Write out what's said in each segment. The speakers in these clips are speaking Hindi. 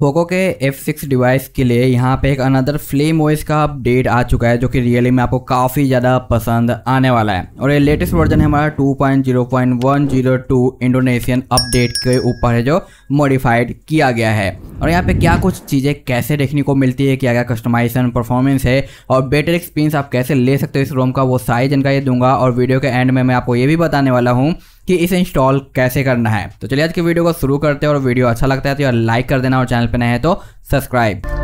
पोको के F6 डिवाइस के लिए यहाँ पे एक अनदर फ्लेम ओएस का अपडेट आ चुका है जो कि रियली में आपको काफ़ी ज़्यादा पसंद आने वाला है और ये लेटेस्ट वर्जन है हमारा 2.0.102 इंडोनेशियन अपडेट के ऊपर है जो मॉडिफाइड किया गया है और यहाँ पे क्या कुछ चीज़ें कैसे देखने को मिलती है क्या क्या कस्टमाइजेशन परफॉर्मेंस है और बेटर एक्सपीरियंस आप कैसे ले सकते हो इस रोम का वो साइज इनका ये दूंगा और वीडियो के एंड में मैं आपको ये भी बताने वाला हूँ कि इसे इंस्टॉल कैसे करना है तो चलिए आज के वीडियो को शुरू करते हैं और वीडियो अच्छा लगता है तो यार लाइक कर देना और चैनल पर नए हैं तो सब्सक्राइब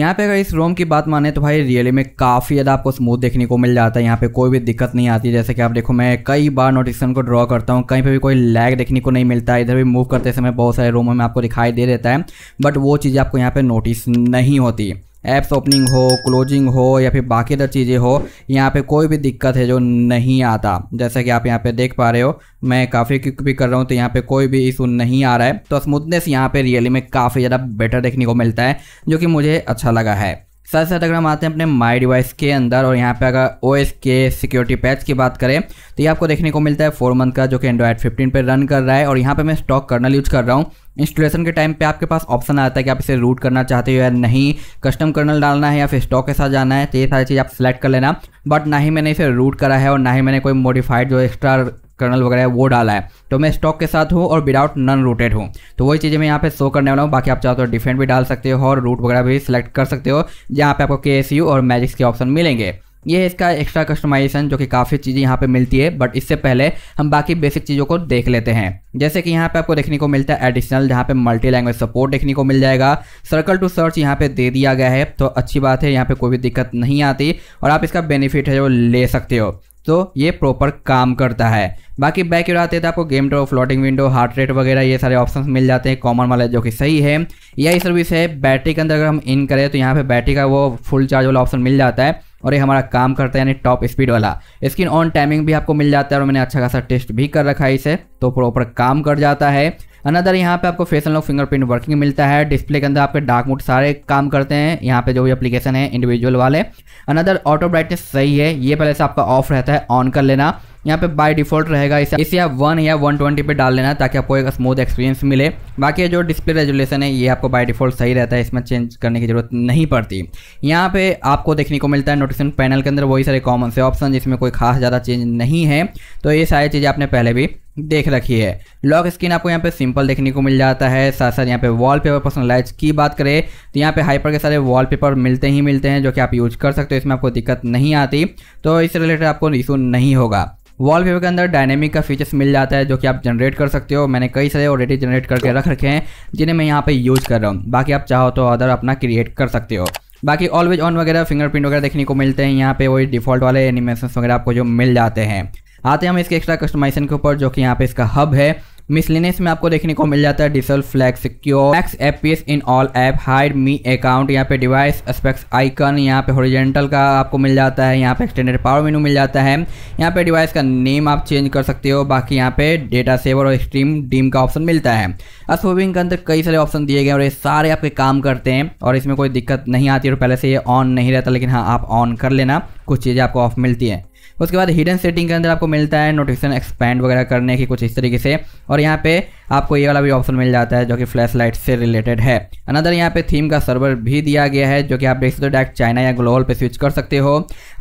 यहाँ पे अगर इस रोम की बात माने तो भाई रियली में काफ़ी ज़्यादा आपको स्मूथ देखने को मिल जाता है यहाँ पे कोई भी दिक्कत नहीं आती जैसे कि आप देखो मैं कई बार नोटिसन को ड्रॉ करता हूँ कहीं पे भी कोई लैग देखने को नहीं मिलता है इधर भी मूव करते समय बहुत सारे रोमों में आपको दिखाई दे देता है बट वो चीज़ आपको यहाँ पे नोटिस नहीं होती ऐप्स ओपनिंग हो क्लोजिंग हो या फिर बाकी अदर चीज़ें हो यहाँ पे कोई भी दिक्कत है जो नहीं आता जैसा कि आप यहाँ पे देख पा रहे हो मैं काफ़ी क्विक भी कर रहा हूँ तो यहाँ पे कोई भी इशू नहीं आ रहा है तो स्मूथनेस यहाँ पे रियली में काफ़ी ज़्यादा बेटर देखने को मिलता है जो कि मुझे अच्छा लगा है साथ साथ अगर हम आते हैं अपने माई डिवाइस के अंदर और यहाँ पे अगर ओ एस के सिक्योरिटी पैच की बात करें तो ये आपको देखने को मिलता है फोर मंथ का जो कि एंड्रॉयड फिफ्टीन पर रन कर रहा है और यहाँ पे मैं स्टॉक कर्नल यूज कर रहा हूँ इंस्टॉलेशन के टाइम पे आपके पास ऑप्शन आता है कि आप इसे रूट करना चाहते हो या नहीं कस्टम कर्नल डालना है या फिर स्टॉक के साथ जाना है तो ये सारी चीज़ आप सिलेक्ट कर लेना बट ना ही मैंने इसे रूट करा है और ना ही मैंने कोई मॉडिफाइड जो एक्स्ट्रा कर्नल वगैरह वो डाला है तो मैं स्टॉक के साथ हूँ और विदाउट नन रूटेड हूँ तो वही चीज़ें मैं यहाँ पे शो करने वाला हूँ बाकी आप चाहते हो डिफेंड भी डाल सकते हो और रूट वगैरह भी सिलेक्ट कर सकते हो जहाँ पे आपको के और मैजिक्स के ऑप्शन मिलेंगे ये है इसका एक्स्ट्रा कस्टमाइजेशन जो कि काफ़ी चीज़ें यहाँ पे मिलती है बट इससे पहले हम बाकी बेसिक चीज़ों को देख लेते हैं जैसे कि यहाँ पे आपको देखने को मिलता है एडिशनल जहाँ पे मल्टी लैंग्वेज सपोर्ट देखने को मिल जाएगा सर्कल टू सर्च यहाँ पे दे दिया गया है तो अच्छी बात है यहाँ पे कोई भी दिक्कत नहीं आती और आप इसका बेनिफिट है जो ले सकते हो तो ये प्रॉपर काम करता है बाकी बैक एरो आते थे आपको गेम ड्रो फ्लोटिंग विंडो हार्ट रेट वगैरह ये सारे ऑप्शंस मिल जाते हैं कॉमन वाले जो कि सही है यही सर्विस है बैटरी के अंदर अगर हम इन करें तो यहाँ पे बैटरी का वो फुल चार्ज वाला ऑप्शन मिल जाता है और ये हमारा काम करता है यानी टॉप स्पीड वाला स्क्रीन ऑन टाइमिंग भी आपको मिल जाता है और मैंने अच्छा खासा टेस्ट भी कर रखा है इसे तो प्रॉपर काम कर जाता है अनदर यहाँ पे आपको फेस अनलॉक फिंगरप्रिंट वर्किंग मिलता है डिस्प्ले के अंदर आपके डार्क मोड सारे काम करते हैं यहाँ पे जो भी एप्लीकेशन है इंडिविजुअल वाले अनदर ऑटो ब्राइटनेस सही है ये पहले से आपका ऑफ रहता है ऑन कर लेना यहाँ पे बाय डिफॉल्ट रहेगा इसे इसे आप वन या वन ट्वेंटी पर डाल लेना ताकि आपको एक स्मूथ एक्सपीरियंस मिले बाकी जो डिस्प्ले रेजुलेशन है ये आपको बाय डिफॉल्ट सही रहता है इसमें चेंज करने की ज़रूरत नहीं पड़ती यहाँ पे आपको देखने को मिलता है नोटिफिकेशन पैनल के अंदर वही सारे कॉमन से ऑप्शन जिसमें कोई खास ज़्यादा चेंज नहीं है तो ये सारी चीज़ें आपने पहले भी देख रखी है लॉक स्क्रीन आपको यहाँ पे सिंपल देखने को मिल जाता है साथ साथ यहाँ पे वॉलपेपर पर्सनलाइज की बात करें तो यहाँ पे हाइपर के सारे वॉलपेपर मिलते ही मिलते हैं जो कि आप यूज कर सकते हो इसमें आपको दिक्कत नहीं आती तो इस रिलेटेड आपको इशू नहीं होगा वॉलपेपर के अंदर डायनेमिक का फीचर्स मिल जाता है जो कि आप जनरेट कर सकते हो मैंने कई सारे ऑलरेडी जनरेट करके रख रखे हैं जिन्हें मैं यहाँ पर यूज कर रहा हूँ बाकी आप चाहो तो अदर अपना क्रिएट कर सकते हो बाकी ऑलवेज ऑन वगैरह फिंगरप्रिंट वगैरह देखने को मिलते हैं यहाँ पे वही डिफॉल्ट वाले एनिमेशन वगैरह आपको जो मिल जाते हैं आते हैं हम इसके एक्स्ट्रा कस्टमाइजेशन के ऊपर जो कि यहाँ पे इसका हब है मिसलिनियस में आपको देखने को मिल जाता है डिसल फ्लैक्स secure X app in all app hide me account यहाँ पे डिवाइस एस्पेक्ट्स आइकन यहाँ पे होरिजेंटल का आपको मिल जाता है यहाँ पे एक्सटेंडेड पावर मेनू मिल जाता है यहाँ पे डिवाइस का नेम आप चेंज कर सकते हो बाकी यहाँ पे डेटा सेवर और स्ट्रीम डीम का ऑप्शन मिलता है अस्विंग के अंदर कई सारे ऑप्शन दिए गए और ये सारे आपके काम करते हैं और इसमें कोई दिक्कत नहीं आती और पहले से ये ऑन नहीं रहता लेकिन हाँ आप ऑन कर लेना कुछ चीज़ें आपको ऑफ मिलती है उसके बाद हिडन सेटिंग के अंदर आपको मिलता है नोटिफिकेशन एक्सपैंड वगैरह करने की कुछ इस तरीके से और यहाँ पे आपको ये वाला भी ऑप्शन मिल जाता है जो कि फ्लैश लाइट से रिलेटेड है अनदर यहाँ पे थीम का सर्वर भी दिया गया है जो कि आप देख सकते हो डायरेक्ट चाइना या ग्लोबल पे स्विच कर सकते हो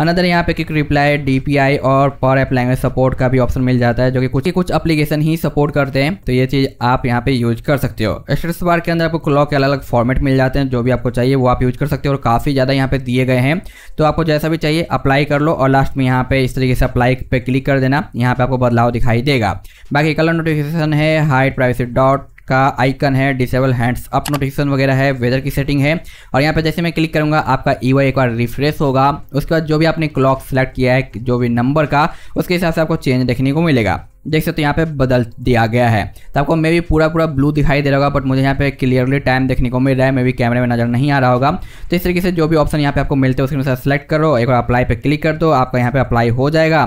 अनदर यहाँ पे क्विक रिप्लाई डी और पर एप लैंग्वेज सपोर्ट का भी ऑप्शन मिल जाता है जो कि कुछ ही कुछ अपलीकेशन ही सपोर्ट करते हैं तो ये चीज़ आप यहाँ पे यूज कर सकते हो स्टेटस बार के अंदर आपको क्लॉक के अलग अलग फॉर्मेट मिल जाते हैं जो भी आपको चाहिए वो आप यूज कर सकते हो और काफ़ी ज़्यादा यहाँ पे दिए गए हैं तो आपको जैसा भी चाहिए अप्लाई कर लो और लास्ट में यहाँ पे इस तरीके से अप्लाई पे क्लिक कर देना यहाँ पे आपको बदलाव दिखाई देगा बाकी कलर नोटिफिकेशन है हाइट प्राइवेसी डॉट का आइकन है डिसेबल हैंड्स अप नोटिफिकेशन वगैरह है वेदर की सेटिंग है और यहाँ पे जैसे मैं क्लिक करूँगा आपका ई एक बार रिफ्रेश होगा उसके बाद जो भी आपने क्लॉक सेलेक्ट किया है जो भी नंबर का उसके हिसाब से आपको चेंज देखने को मिलेगा देख सकते हो यहाँ पे बदल दिया गया है तो आपको मे भी पूरा पूरा ब्लू दिखाई दे रहा होगा बट मुझे यहाँ पे क्लियरली टाइम देखने को मिल रहा है मे भी कैमरे में नजर नहीं आ रहा होगा तो इस तरीके से जो भी ऑप्शन यहाँ पे आपको मिलते हैं उसके अनुसार सेलेक्ट करो एक बार अप्लाई पे क्लिक कर दो आपका यहाँ पे अप्लाई हो जाएगा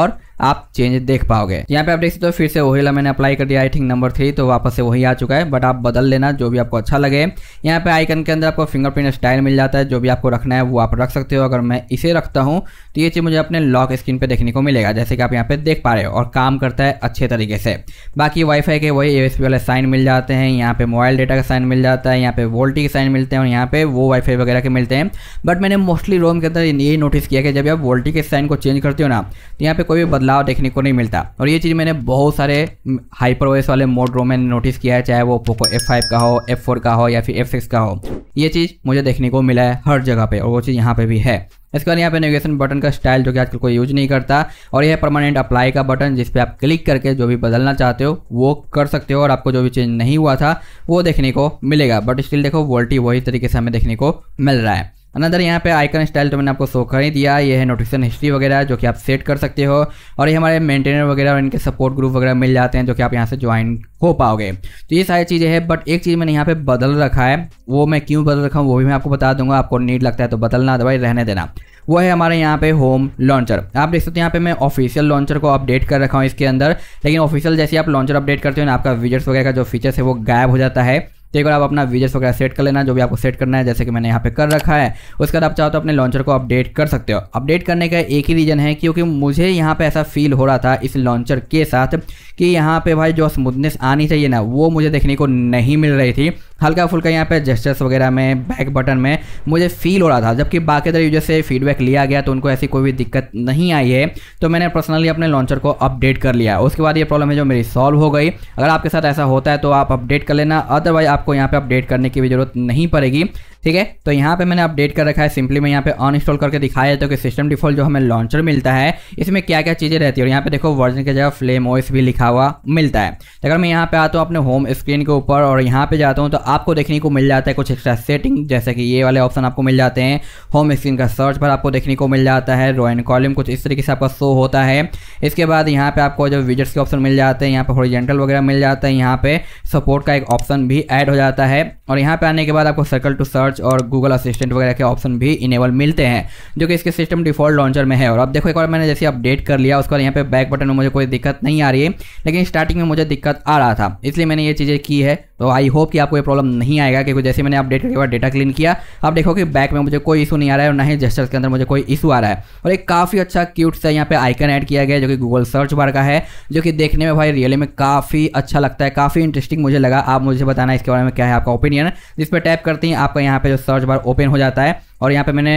और आप चेंज देख पाओगे यहाँ पे आप देख सकते हो फिर से वही मैंने अप्लाई कर दिया आई थिंक नंबर थ्री तो वापस से वही आ चुका है बट आप बदल लेना जो भी आपको अच्छा लगे यहाँ पे आइकन के अंदर आपको फिंगरप्रिंट स्टाइल मिल जाता है जो भी आपको रखना है वो आप रख सकते हो अगर मैं इसे रखता हूँ तो ये चीज़ मुझे अपने लॉक स्क्रीन पर देखने को मिलेगा जैसे कि आप यहाँ पे देख पा रहे हो और काम करता है अच्छे तरीके से बाकी वाईफाई के वही एस वाले साइन मिल जाते हैं यहाँ पे मोबाइल डेटा का साइन मिल जाता है यहाँ पे वोल्टी के साइन मिलते हैं और यहाँ पे वो वाईफाई वगैरह के मिलते हैं बट मैंने मोस्टली रोम के अंदर ये नोटिस किया कि जब आप वोल्टी के साइन को चेंज करते हो ना तो यहाँ पे कोई भी बदलाव बदलाव देखने को नहीं मिलता और ये चीज़ मैंने बहुत सारे हाइपर हाइपरवेस वाले मोड रोम में नोटिस किया है चाहे वो पोको F5 का हो फोर का हो या फिर सिक्स का हो ये चीज़ मुझे देखने को मिला है हर जगह पे और वो चीज़ यहाँ पे भी है इसके बाद यहाँ पे नेविगेशन बटन का स्टाइल जो कि आजकल कोई यूज नहीं करता और यह परमानेंट अप्लाई का बटन जिस आप क्लिक करके जो भी बदलना चाहते हो वो कर सकते हो और आपको जो भी चेंज नहीं हुआ था वो देखने को मिलेगा बट स्टिल देखो वोल्टी वही तरीके से हमें देखने को मिल रहा है अनदर यहाँ पे आइकन स्टाइल तो मैंने आपको शो कर ही दिया ये है नोटिफिकेशन हिस्ट्री वगैरह जो कि आप सेट कर सकते हो और ये हमारे मेंटेनर वगैरह और इनके सपोर्ट ग्रुप वगैरह मिल जाते हैं जो कि आप यहाँ से ज्वाइन हो पाओगे तो ये सारी चीज़ें हैं बट एक चीज़ मैंने यहाँ पे बदल रखा है वो मैं क्यों बदल रखा हूँ वो भी मैं आपको बता दूंगा आपको नीड लगता है तो बदलना अदरवाइज रहने देना वो है हमारे यहाँ पे होम लॉन्चर आप देख सकते हो यहाँ पे मैं ऑफिशियल लॉन्चर को अपडेट कर रखा हूँ इसके अंदर लेकिन ऑफिशियल जैसे आप लॉन्चर अपडेट करते हो ना आपका विजट्स वगैरह का जो फीचर्स है वो गायब हो जाता है तो एक बार आप अपना विजर्स वगैरह सेट कर लेना जो भी आपको सेट करना है जैसे कि मैंने यहाँ पे कर रखा है उसके बाद आप चाहो तो अपने लॉन्चर को अपडेट कर सकते हो अपडेट करने का एक ही रीज़न है क्योंकि मुझे यहाँ पे ऐसा फील हो रहा था इस लॉन्चर के साथ कि यहाँ पे भाई जो स्मूथनेस आनी चाहिए ना वो मुझे देखने को नहीं मिल रही थी हल्का फुल्का यहाँ पे जेस्टर्स वगैरह में बैक बटन में मुझे फील हो रहा था जबकि बाकी तरह यूजर से फीडबैक लिया गया तो उनको ऐसी कोई भी दिक्कत नहीं आई है तो मैंने पर्सनली अपने लॉन्चर को अपडेट कर लिया उसके बाद ये प्रॉब्लम है जो मेरी सॉल्व हो गई अगर आपके साथ ऐसा होता है तो आप अपडेट कर लेना अदरवाइज आपको यहाँ पर अपडेट करने की भी जरूरत नहीं पड़ेगी ठीक है तो यहाँ पे मैंने अपडेट कर रखा है सिंपली मैं यहाँ पे ऑन इंस्टॉल करके दिखाया जाता तो कि सिस्टम डिफॉल्ट जो हमें लॉन्चर मिलता है इसमें क्या क्या चीज़ें रहती है और यहाँ पे देखो वर्जन के जगह फ्लेम ओएस भी लिखा हुआ मिलता है तो अगर मैं यहाँ पे आता हूँ अपने होम स्क्रीन के ऊपर और यहाँ पे जाता हूँ तो आपको देखने को मिल जाता है कुछ एक्स्ट्रा सेटिंग जैसे कि ये वाले ऑप्शन आपको मिल जाते हैं होम स्क्रीन का सर्च पर आपको देखने को मिल जाता है रॉयन कॉलम कुछ इस तरीके से आपका शो होता है इसके बाद यहाँ पे आपको जो विजट्स के ऑप्शन मिल जाते हैं यहाँ पे हॉरिजेंटल वगैरह मिल जाता है यहाँ पर सपोर्ट का एक ऑप्शन भी एड हो जाता है और यहाँ पे आने के बाद आपको सर्कल टू सर्च सर्च और गूगल असिस्टेंट वगैरह के ऑप्शन भी इनेबल मिलते हैं जो कि इसके सिस्टम डिफॉल्ट लॉन्चर में है और अब देखो एक बार मैंने जैसे अपडेट कर लिया उसके बाद यहाँ पे बैक बटन में मुझे कोई दिक्कत नहीं आ रही है लेकिन स्टार्टिंग में मुझे दिक्कत आ रहा था इसलिए मैंने ये चीज़ें की है तो आई होप कि आपको ये प्रॉब्लम नहीं आएगा क्योंकि जैसे मैंने अपडेट करके बाद डेटा क्लीन किया अब देखो कि बैक में मुझे कोई इशू नहीं आ रहा है और ना ही जेस्टर्स के अंदर मुझे कोई इशू आ रहा है और एक काफ़ी अच्छा क्यूट सा यहाँ पे आइकन ऐड किया गया जो कि गूगल सर्च बार का है जो कि देखने में भाई रियली में काफ़ी अच्छा लगता है काफ़ी इंटरेस्टिंग मुझे लगा आप मुझे बताना इसके बारे में क्या है आपका ओपिनियन जिस पर टैप करते हैं आपका यहाँ पे जो सर्च बार ओपन हो जाता है और यहाँ पे मैंने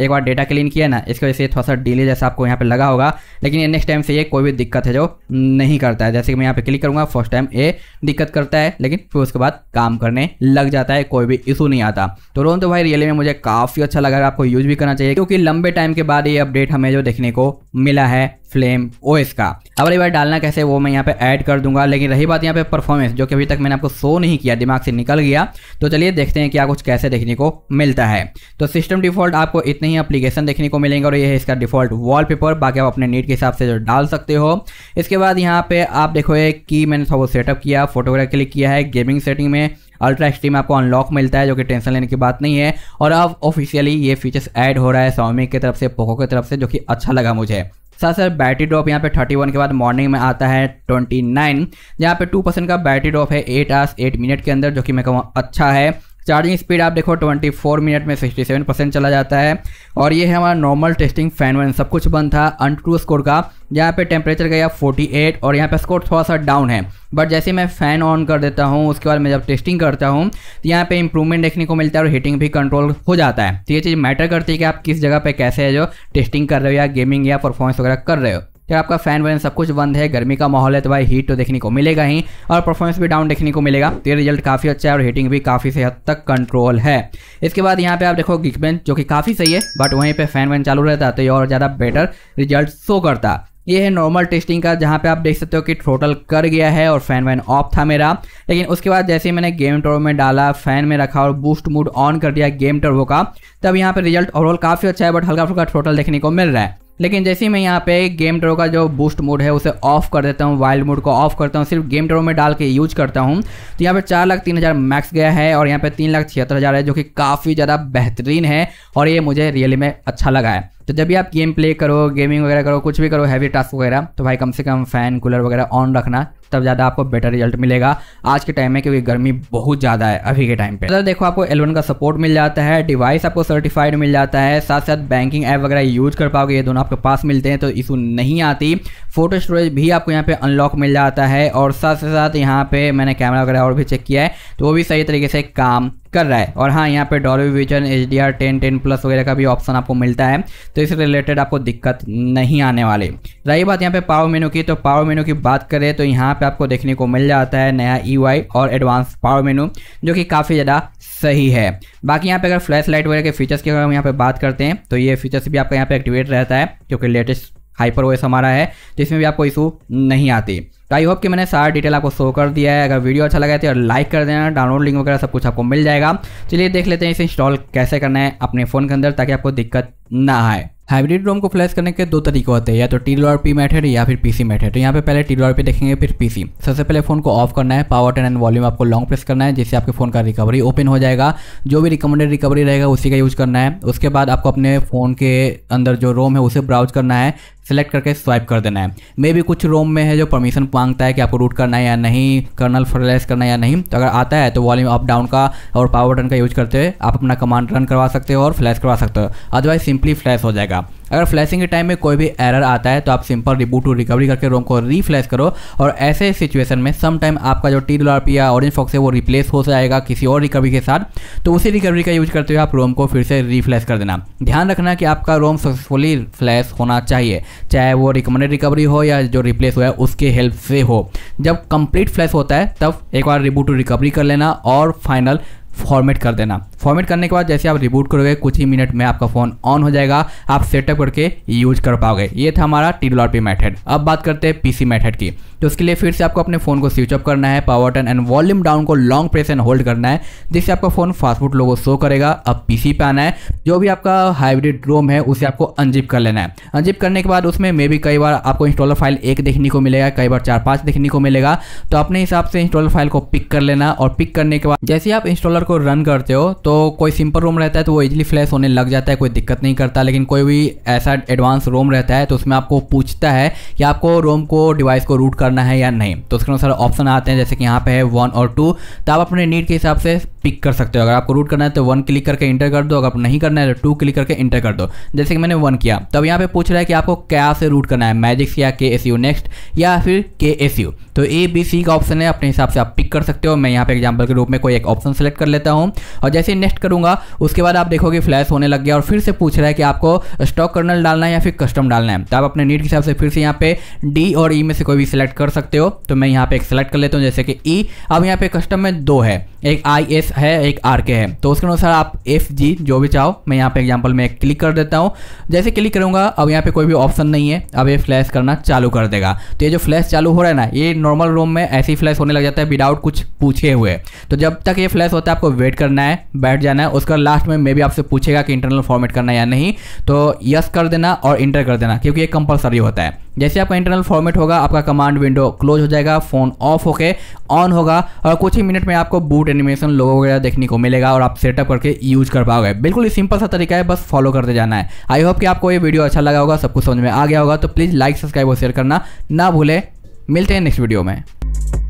एक बार डेटा क्लीन किया ना इसकी वजह से थोड़ा सा डिले जैसा आपको यहाँ पे लगा होगा लेकिन ये नेक्स्ट टाइम से ये कोई भी दिक्कत है जो नहीं करता है जैसे कि मैं यहाँ पे क्लिक करूँगा फर्स्ट टाइम ये दिक्कत करता है लेकिन फिर उसके बाद काम करने लग जाता है कोई भी इशू नहीं आता तो रोन तो भाई रियली में मुझे काफ़ी अच्छा लगा आपको यूज़ भी करना चाहिए क्योंकि लंबे टाइम के बाद ये अपडेट हमें जो देखने को मिला है फ्लेम ओ का अब अगली बार डालना कैसे वो मैं यहाँ पे ऐड कर दूंगा लेकिन रही बात यहाँ पे परफॉर्मेंस जो कि अभी तक मैंने आपको शो नहीं किया दिमाग से निकल गया तो चलिए देखते हैं कि आप कुछ कैसे देखने को मिलता है तो सिस्टम डिफॉल्ट आपको इतने ही अप्लीकेशन देखने को मिलेंगे और ये है इसका डिफॉल्ट वॉल बाकी आप अपने नीट के हिसाब से जो डाल सकते हो इसके बाद यहाँ पे आप देखो कि मैंने थोड़ा सेटअप किया फोटोग्राफ क्लिक किया है गेमिंग सेटिंग में अल्ट्रा एक्सट्रीम आपको अनलॉक मिलता है जो कि टेंशन लेने की बात नहीं है और अब ऑफिशियली ये फीचर्स ऐड हो रहा है सौमी की तरफ से पोको की तरफ से जो कि अच्छा लगा मुझे साथ साथ बैटरी ड्रॉप यहाँ पे 31 के बाद मॉर्निंग में आता है 29 नाइन यहाँ पे टू परसेंट का बैटरी ड्रॉप है 8 आवर्स 8 मिनट के अंदर जो कि मैं कहूँ अच्छा है चार्जिंग स्पीड आप देखो 24 मिनट में 67 परसेंट चला जाता है और ये है हमारा नॉर्मल टेस्टिंग फैन वन सब कुछ बंद था अन टू स्कोर का यहाँ पे टेम्परेचर गया 48 और यहाँ पे स्कोर थोड़ा सा डाउन है बट जैसे मैं फ़ैन ऑन कर देता हूँ उसके बाद मैं जब टेस्टिंग करता हूँ तो यहाँ पे इंप्रूवमेंट देखने को मिलता है और हीटिंग भी कंट्रोल हो जाता है तो ये चीज़ मैटर करती है कि आप किस जगह पर कैसे है जो टेस्टिंग कर रहे हो या गेमिंग या परफॉर्मेंस वगैरह कर रहे हो क्या आपका फैन वैन सब कुछ बंद है गर्मी का माहौल है तो भाई हीट तो देखने को मिलेगा ही और परफॉर्मेंस भी डाउन देखने को मिलेगा तो ये रिजल्ट काफ़ी अच्छा है और हीटिंग भी काफ़ी से हद तक कंट्रोल है इसके बाद यहाँ पे आप देखो गिक जो कि काफ़ी सही है बट वहीं पे फैन वैन चालू रहता तो ये और ज़्यादा बेटर रिजल्ट शो करता ये है नॉर्मल टेस्टिंग का जहाँ पे आप देख सकते हो कि टोटल कर गया है और फैन वैन ऑफ था मेरा लेकिन उसके बाद जैसे ही मैंने गेम टोर में डाला फैन में रखा और बूस्ट मूड ऑन कर दिया गेम टर्वो का तब यहाँ पे रिजल्ट ओवरऑल काफ़ी अच्छा है बट हल्का फुल्का टोटल देखने को मिल रहा है लेकिन जैसे ही मैं यहाँ पे गेम ड्रो का जो बूस्ट मोड है उसे ऑफ कर देता हूँ वाइल्ड मोड को ऑफ करता हूँ सिर्फ गेम ड्रो में डाल के यूज करता हूँ तो यहाँ पे चार लाख तीन हज़ार मैक्स गया है और यहाँ पे तीन लाख छिहत्तर हज़ार है जो कि काफ़ी ज़्यादा बेहतरीन है और ये मुझे रियली में अच्छा लगा है तो जब भी आप गेम प्ले करो गेमिंग वगैरह करो कुछ भी करो हैवी टास्क वगैरह तो भाई कम से कम फैन कूलर वगैरह ऑन रखना तब ज़्यादा आपको बेटर रिजल्ट मिलेगा आज के टाइम में क्योंकि गर्मी बहुत ज़्यादा है अभी के टाइम पे देखो आपको एलवन का सपोर्ट मिल जाता है डिवाइस आपको सर्टिफाइड मिल जाता है साथ साथ बैंकिंग ऐप वगैरह यूज कर पाओगे ये दोनों आपके पास मिलते हैं तो इशू नहीं आती फोटो स्टोरेज भी आपको यहाँ पे अनलॉक मिल जाता है और साथ साथ यहाँ पे मैंने कैमरा वगैरह और भी चेक किया है तो वो भी सही तरीके से काम कर रहा है और हाँ यहाँ पे Dolby vision H D R ten ten plus वगैरह का भी ऑप्शन आपको मिलता है तो इस रिलेटेड आपको दिक्कत नहीं आने वाली रही बात यहाँ पे पावर मेनू की तो पावर मेनू की बात करें तो यहाँ पे आपको देखने को मिल जाता है नया ई e और एडवांस पावर मेनू जो कि काफ़ी ज़्यादा सही है बाकी यहाँ पे अगर फ्लैश लाइट वगैरह के फीचर्स की अगर हम यहाँ पे बात करते हैं तो ये फीचर्स भी आपका यहाँ पे एक्टिवेट रहता है क्योंकि लेटेस्ट हाइपर ओएस हमारा है जिसमें तो भी आपको इशू नहीं आती तो आई होप कि मैंने सारा डिटेल आपको शो कर दिया है अगर वीडियो अच्छा लगा तो लाइक कर देना डाउनलोड लिंक वगैरह सब कुछ आपको मिल जाएगा चलिए देख लेते हैं इसे इंस्टॉल कैसे करना है अपने फ़ोन के अंदर ताकि आपको दिक्कत ना आए हाइब्रिड रोम को फ्लैश करने के दो तरीके होते हैं या तो टी पी मैथड या फिर पीसी मैथड तो यहाँ पे पहले टी पी देखेंगे फिर पीसी सबसे पहले फोन को ऑफ करना है पावर टेन एंड वॉल्यूम आपको लॉन्ग प्रेस करना है जिससे आपके फोन का रिकवरी ओपन हो जाएगा जो भी रिकमेंडेड रिकवरी रहेगा उसी का यूज करना है उसके बाद आपको अपने फोन के अंदर जो रोम है उसे ब्राउज करना है सेलेक्ट करके स्वाइप कर देना है मे भी कुछ रोम में है जो परमिशन मांगता है कि आपको रूट करना है या नहीं कर्नल फ्रेस करना है या नहीं तो अगर आता है तो वॉल्यूम अप डाउन का और पावर बटन का यूज करते हुए आप अपना कमांड रन करवा सकते हो और फ्लैश करवा सकते हो अदरवाइज सिंपली फ्लैश हो जाएगा अगर फ्लैशिंग के टाइम में कोई भी एरर आता है तो आप सिंपल रिबूट टू रिकवरी करके रोम को रीफ्लैश करो और ऐसे सिचुएशन में सम टाइम आपका जो टी डॉलर या ऑरेंज फॉक्स है वो रिप्लेस हो जाएगा किसी और रिकवरी के साथ तो उसी रिकवरी का यूज करते हुए आप रोम को फिर से रीफ्लैश कर देना ध्यान रखना कि आपका रोम सक्सेसफुली फ्लैश होना चाहिए चाहे वो रिकमेंडेड रिकवरी हो या जो रिप्लेस हुआ है उसके हेल्प से हो जब कंप्लीट फ्लैश होता है तब एक बार रिबूट टू रिकवरी कर लेना और फाइनल फॉर्मेट कर देना फॉर्मेट करने के बाद जैसे आप रिबूट करोगे कुछ ही मिनट में आपका फ़ोन ऑन हो जाएगा आप सेटअप करके यूज कर पाओगे ये था हमारा टी पी मैथड अब बात करते हैं पीसी मैथड की तो उसके लिए फिर से आपको अपने फ़ोन को स्विच ऑफ करना है power button and volume down को लॉन्ग प्रेस एंड होल्ड करना है जिससे आपका फ़ोन फास्टफूड लोगो शो करेगा अब पीसी पे आना है जो भी आपका हाइब्रिड रोम है उसे आपको अनजिप कर लेना है अनजिप करने के बाद उसमें मे भी कई बार आपको इंस्टॉलर फाइल एक देखने को मिलेगा कई बार चार पांच देखने को मिलेगा तो अपने हिसाब से इंस्टॉलर फाइल को पिक कर लेना और पिक करने के बाद जैसे आप इंस्टॉलर को रन करते हो तो तो कोई सिंपल रोम रहता है तो वो इजिली फ्लैश होने लग जाता है कोई दिक्कत नहीं करता लेकिन कोई भी ऐसा एडवांस रोम रहता है तो उसमें आपको पूछता है कि आपको रोम को डिवाइस को रूट करना है या नहीं तो उसके अनुसार ऑप्शन आते हैं जैसे कि यहाँ पे है वन और टू तो आप अपने नीड के हिसाब से पिक कर सकते हो अगर आपको रूट करना है तो वन क्लिक करके इंटर कर दो अगर नहीं करना है तो टू क्लिक करके इंटर कर दो जैसे कि मैंने वन किया तब यहाँ पे पूछ रहा है कि आपको क्या से रूट करना है मैजिक्स या के एस यू नेक्स्ट या फिर के एस यू तो ए बी सी का ऑप्शन है अपने हिसाब से आप पिक कर सकते हो मैं यहाँ पे एग्जाम्पल के रूप में कोई एक ऑप्शन सेलेक्ट कर लेता हूँ और जैसे ही नेक्स्ट करूँगा उसके बाद आप देखोगे फ्लैश होने लग गया और फिर से पूछ रहा है कि आपको स्टॉक कर्नल डालना है या फिर कस्टम डालना है तो आप अपने नीड के हिसाब से फिर से यहाँ पे डी और ई e में से कोई भी सिलेक्ट कर सकते हो तो मैं यहाँ पे एक सेलेक्ट कर लेता हूँ जैसे कि ई e। अब यहाँ पे कस्टम में दो है एक आई एस है एक आर के है तो उसके अनुसार आप एफ जी जो भी चाहो मैं यहाँ पे एग्जाम्पल में क्लिक कर देता हूँ जैसे क्लिक करूँगा अब यहाँ पे कोई भी ऑप्शन नहीं है अब ये फ्लैश करना चालू कर देगा तो ये जो फ्लैश चालू हो रहा है ना ये नॉर्मल रूम में ऐसे ही फ्लैश होने लग जाता है विदाउट कुछ पूछे हुए तो जब तक ये फ्लैश होता है आपको वेट करना है बैठ जाना है उसका लास्ट में मे भी आपसे पूछेगा कि इंटरनल फॉर्मेट करना है या नहीं तो यस कर देना और इंटर कर देना क्योंकि ये कंपलसरी होता है जैसे आपका इंटरनल फॉर्मेट होगा आपका कमांड विंडो क्लोज हो जाएगा फ़ोन ऑफ होके ऑन होगा और कुछ ही मिनट में आपको बूट एनिमेशन लोगो वगैरह देखने को मिलेगा और आप सेटअप करके यूज कर पाओगे बिल्कुल ही सिंपल सा तरीका है बस फॉलो करते जाना है आई होप कि आपको ये वीडियो अच्छा लगा होगा सब कुछ समझ में आ गया होगा तो प्लीज़ लाइक सब्सक्राइब और शेयर करना ना भूलें मिलते हैं नेक्स्ट वीडियो में